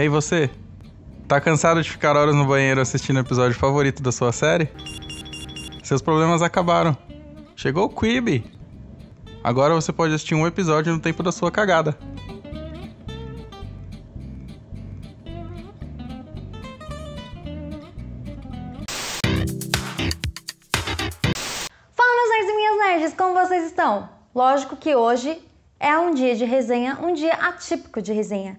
Ei você, tá cansado de ficar horas no banheiro assistindo o episódio favorito da sua série? Seus problemas acabaram. Chegou o Quibi. Agora você pode assistir um episódio no tempo da sua cagada. Fala meus nerds e minhas como vocês estão? Lógico que hoje é um dia de resenha, um dia atípico de resenha.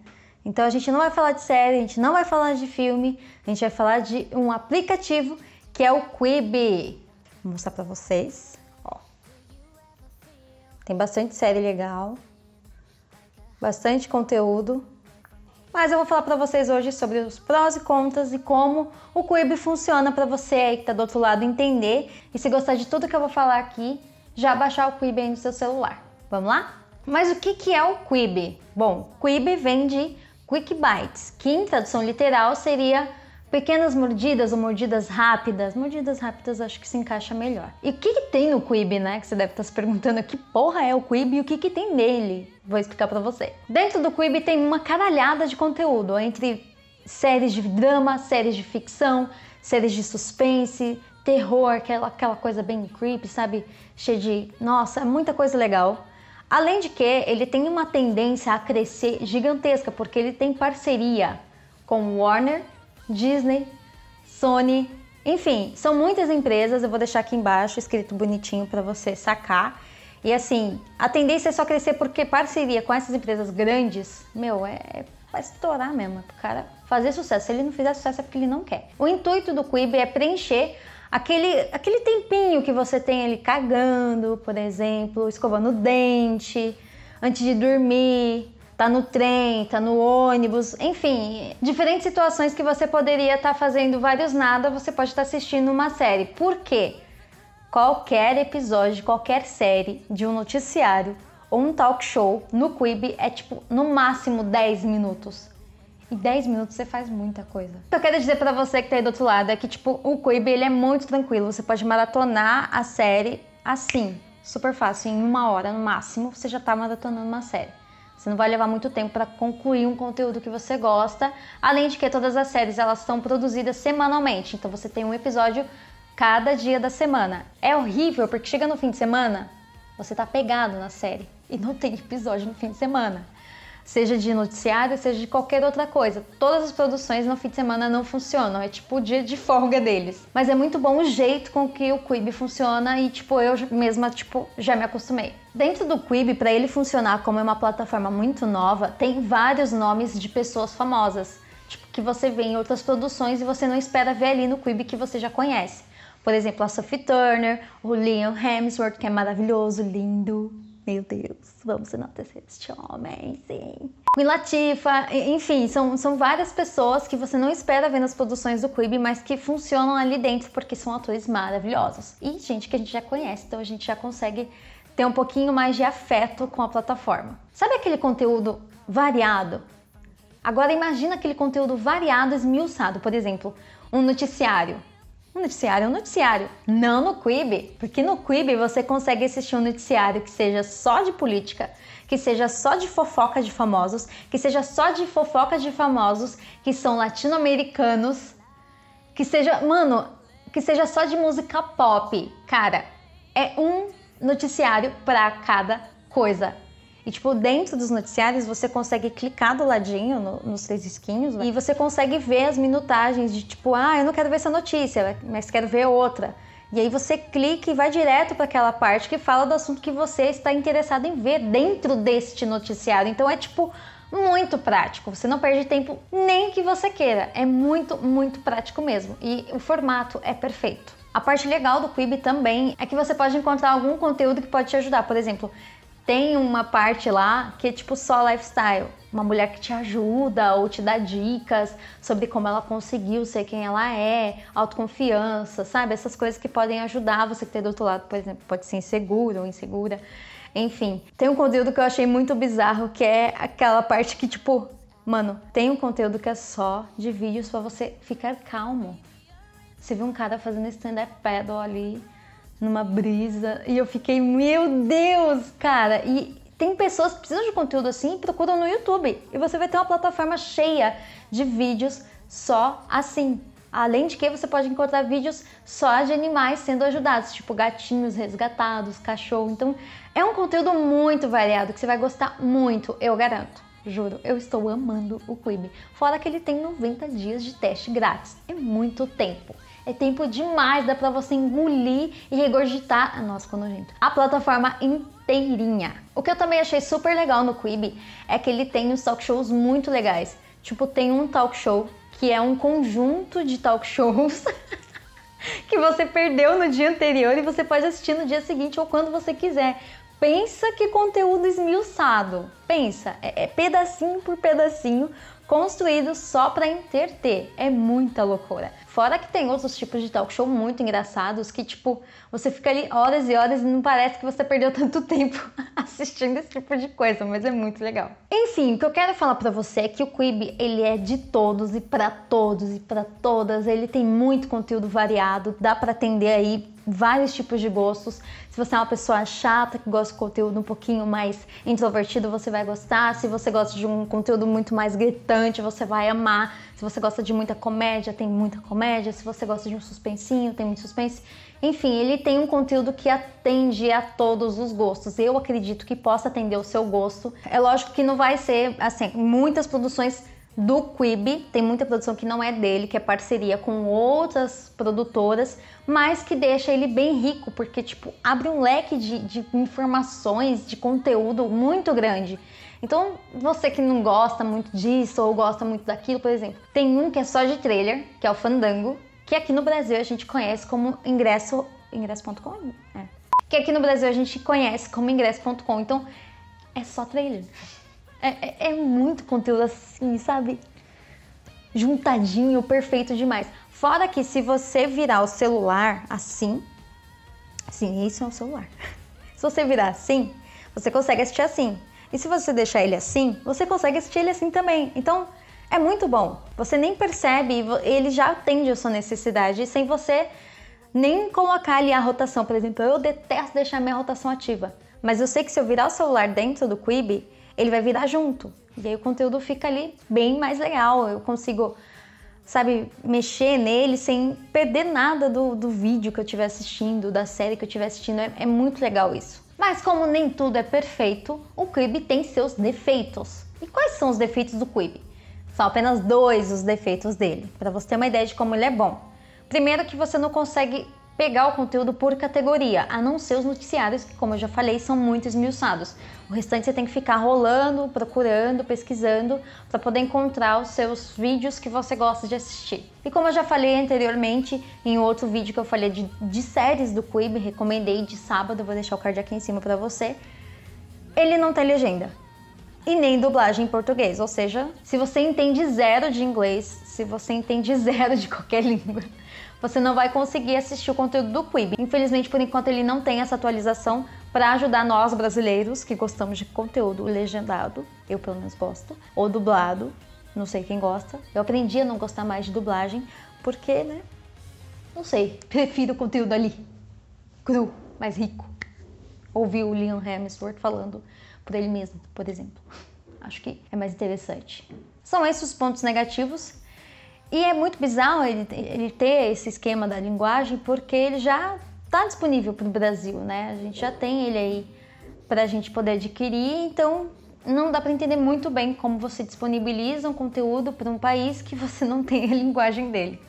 Então a gente não vai falar de série, a gente não vai falar de filme, a gente vai falar de um aplicativo que é o Quibi. Vou mostrar para vocês. Ó. Tem bastante série legal, bastante conteúdo. Mas eu vou falar para vocês hoje sobre os prós e contras e como o Quibi funciona para você aí que está do outro lado entender. E se gostar de tudo que eu vou falar aqui, já baixar o Quibi aí no seu celular. Vamos lá? Mas o que, que é o Quibi? Bom, Quibi vem de quick bites, que em tradução literal seria pequenas mordidas ou mordidas rápidas. Mordidas rápidas acho que se encaixa melhor. E o que, que tem no Quibi, né? Que você deve estar se perguntando que porra é o Quibi e o que, que tem nele. Vou explicar para você. Dentro do Quibi tem uma caralhada de conteúdo, entre séries de drama, séries de ficção, séries de suspense, terror, aquela, aquela coisa bem creepy, sabe? Cheia de. Nossa, é muita coisa legal. Além de que ele tem uma tendência a crescer gigantesca, porque ele tem parceria com Warner, Disney, Sony, enfim, são muitas empresas, eu vou deixar aqui embaixo escrito bonitinho para você sacar. E assim, a tendência é só crescer porque parceria com essas empresas grandes, meu, é vai é estourar mesmo, é pro cara fazer sucesso. Se ele não fizer sucesso é porque ele não quer. O intuito do Quibi é preencher Aquele, aquele tempinho que você tem ali cagando, por exemplo, escovando o dente, antes de dormir, tá no trem, tá no ônibus, enfim, diferentes situações que você poderia estar tá fazendo vários nada, você pode estar tá assistindo uma série. Por quê? Qualquer episódio de qualquer série, de um noticiário ou um talk show no Quibi é tipo no máximo 10 minutos. Em 10 minutos você faz muita coisa. O que eu quero dizer para você que tá aí do outro lado é que, tipo, o Quibi, ele é muito tranquilo. Você pode maratonar a série assim, super fácil. Em uma hora, no máximo, você já tá maratonando uma série. Você não vai levar muito tempo para concluir um conteúdo que você gosta. Além de que todas as séries, elas são produzidas semanalmente. Então você tem um episódio cada dia da semana. É horrível porque chega no fim de semana, você tá pegado na série. E não tem episódio no fim de semana seja de noticiário, seja de qualquer outra coisa. Todas as produções no fim de semana não funcionam, é tipo o dia de folga deles. Mas é muito bom o jeito com que o Quibi funciona e tipo eu mesma tipo já me acostumei. Dentro do Quibi, para ele funcionar como é uma plataforma muito nova, tem vários nomes de pessoas famosas, tipo que você vê em outras produções e você não espera ver ali no Quibi que você já conhece. Por exemplo, a Sophie Turner, o Liam Hemsworth, que é maravilhoso, lindo, meu Deus, vamos enaltecer este homem, sim. Queen Latifa, enfim, são, são várias pessoas que você não espera ver nas produções do Quibi, mas que funcionam ali dentro porque são atores maravilhosos. E gente que a gente já conhece, então a gente já consegue ter um pouquinho mais de afeto com a plataforma. Sabe aquele conteúdo variado? Agora imagina aquele conteúdo variado esmiuçado, por exemplo, um noticiário um noticiário é um noticiário, não no Quibe, porque no Quibe você consegue assistir um noticiário que seja só de política, que seja só de fofoca de famosos, que seja só de fofoca de famosos que são latino-americanos, que seja, mano, que seja só de música pop. Cara, é um noticiário para cada coisa. E, tipo, dentro dos noticiários você consegue clicar do ladinho no, nos três esquinhos né? e você consegue ver as minutagens de tipo, ah, eu não quero ver essa notícia, mas quero ver outra. E aí você clica e vai direto para aquela parte que fala do assunto que você está interessado em ver dentro deste noticiário. Então é tipo muito prático. Você não perde tempo nem que você queira. É muito, muito prático mesmo. E o formato é perfeito. A parte legal do Quibi também é que você pode encontrar algum conteúdo que pode te ajudar. Por exemplo, tem uma parte lá que é tipo só lifestyle. Uma mulher que te ajuda ou te dá dicas sobre como ela conseguiu ser quem ela é, autoconfiança, sabe? Essas coisas que podem ajudar você que tem tá do outro lado, por exemplo, pode ser inseguro ou insegura. Enfim, tem um conteúdo que eu achei muito bizarro que é aquela parte que, tipo, mano, tem um conteúdo que é só de vídeos para você ficar calmo. Você viu um cara fazendo stand-up paddle ali numa brisa. E eu fiquei, meu Deus, cara! E tem pessoas que precisam de conteúdo assim e procuram no YouTube. E você vai ter uma plataforma cheia de vídeos só assim. Além de que você pode encontrar vídeos só de animais sendo ajudados, tipo gatinhos resgatados, cachorro. Então é um conteúdo muito variado que você vai gostar muito, eu garanto. Juro, eu estou amando o Quibi. Fora que ele tem 90 dias de teste grátis. É muito tempo é tempo demais, dá pra você engolir e regurgitar. Nossa, ficou nojento. A plataforma inteirinha. O que eu também achei super legal no Quibi é que ele tem uns talk shows muito legais. Tipo, tem um talk show que é um conjunto de talk shows. que você perdeu no dia anterior e você pode assistir no dia seguinte ou quando você quiser. Pensa que conteúdo esmiuçado. Pensa, é, é pedacinho por pedacinho construído só para entreter. É muita loucura. Fora que tem outros tipos de talk show muito engraçados que, tipo, você fica ali horas e horas e não parece que você perdeu tanto tempo assistindo esse tipo de coisa, mas é muito legal. Enfim, o que eu quero falar para você é que o Quibi, ele é de todos e para todos e para todas. Ele tem muito conteúdo variado, dá para atender aí vários tipos de gostos. Se você é uma pessoa chata que gosta de conteúdo um pouquinho mais introvertido, você vai gostar. Se você gosta de um conteúdo muito mais gritante, você vai amar. Se você gosta de muita comédia, tem muita comédia. Se você gosta de um suspensinho, tem muito suspense. Enfim, ele tem um conteúdo que atende a todos os gostos. Eu acredito que possa atender o seu gosto. É lógico que não vai ser assim, muitas produções do Quibi, tem muita produção que não é dele, que é parceria com outras produtoras, mas que deixa ele bem rico, porque tipo, abre um leque de, de informações, de conteúdo muito grande. Então, você que não gosta muito disso ou gosta muito daquilo, por exemplo, tem um que é só de trailer, que é o Fandango, que aqui no Brasil a gente conhece como ingresso. ingresso.com? É. Que aqui no Brasil a gente conhece como ingresso.com. Então, é só trailer. É, é, é, muito conteúdo assim, sabe? Juntadinho, perfeito demais. Fora que se você virar o celular assim, assim, isso é um celular. Se você virar assim, você consegue assistir assim. E se você deixar ele assim, você consegue assistir ele assim também. Então, é muito bom. Você nem percebe, ele já atende a sua necessidade sem você nem colocar ali a rotação. Por exemplo, eu detesto deixar minha rotação ativa. Mas eu sei que se eu virar o celular dentro do Quibi, ele vai virar junto. E aí o conteúdo fica ali bem mais legal. Eu consigo, sabe, mexer nele sem perder nada do, do vídeo que eu estiver assistindo, da série que eu estiver assistindo. É, é muito legal isso. Mas como nem tudo é perfeito, o Quibi tem seus defeitos. E quais são os defeitos do Quibi? São apenas dois os defeitos dele, para você ter uma ideia de como ele é bom. Primeiro que você não consegue pegar o conteúdo por categoria, a não ser os noticiários, que, como eu já falei, são muito esmiuçados. O restante você tem que ficar rolando, procurando, pesquisando, para poder encontrar os seus vídeos que você gosta de assistir. E como eu já falei anteriormente, em outro vídeo que eu falei de, de séries do Quibi, recomendei de sábado, vou deixar o card aqui em cima para você, ele não tem legenda. E nem dublagem em português, ou seja, se você entende zero de inglês, se você entende zero de qualquer língua, você não vai conseguir assistir o conteúdo do Quibi. Infelizmente, por enquanto, ele não tem essa atualização para ajudar nós brasileiros que gostamos de conteúdo legendado, eu pelo menos gosto, ou dublado, não sei quem gosta. Eu aprendi a não gostar mais de dublagem porque, né? Não sei, prefiro o conteúdo ali, cru, mais rico. Ouvir o Liam Hemsworth falando por ele mesmo, por exemplo. Acho que é mais interessante. São esses os pontos negativos e é muito bizarro ele, ele ter esse esquema da linguagem, porque ele já está disponível para o Brasil, né? A gente já tem ele aí para a gente poder adquirir, então não dá para entender muito bem como você disponibiliza um conteúdo para um país que você não tem a linguagem dele.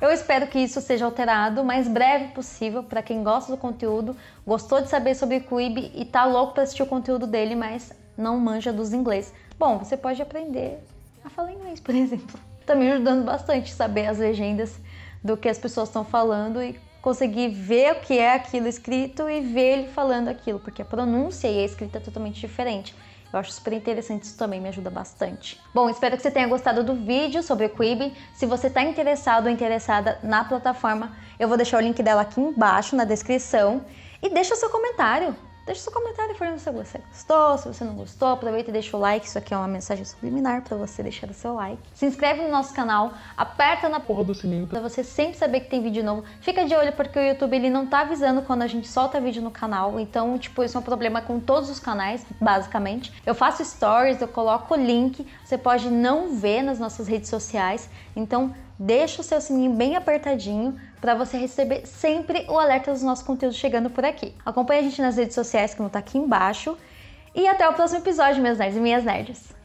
Eu espero que isso seja alterado o mais breve possível para quem gosta do conteúdo, gostou de saber sobre Quib e tá louco para assistir o conteúdo dele, mas não manja dos inglês. Bom, você pode aprender a falar inglês, por exemplo tá me ajudando bastante saber as legendas do que as pessoas estão falando e conseguir ver o que é aquilo escrito e ver ele falando aquilo, porque a pronúncia e a escrita é totalmente diferente. Eu acho super interessante, isso também me ajuda bastante. Bom, espero que você tenha gostado do vídeo sobre o Quibi. Se você está interessado ou interessada na plataforma, eu vou deixar o link dela aqui embaixo na descrição. E deixa seu comentário. Deixa seu comentário falando se você gostou, se você não gostou. Aproveita e deixa o like. Isso aqui é uma mensagem subliminar para você deixar o seu like. Se inscreve no nosso canal, aperta na porra do sininho para você sempre saber que tem vídeo novo. Fica de olho porque o YouTube ele não tá avisando quando a gente solta vídeo no canal. Então, tipo, isso é um problema com todos os canais, basicamente. Eu faço stories, eu coloco o link. Você pode não ver nas nossas redes sociais. Então, deixa o seu sininho bem apertadinho para você receber sempre o alerta dos nossos conteúdos chegando por aqui. Acompanhe a gente nas redes sociais que vão estar aqui embaixo. E até o próximo episódio, meus nerds e minhas nerds.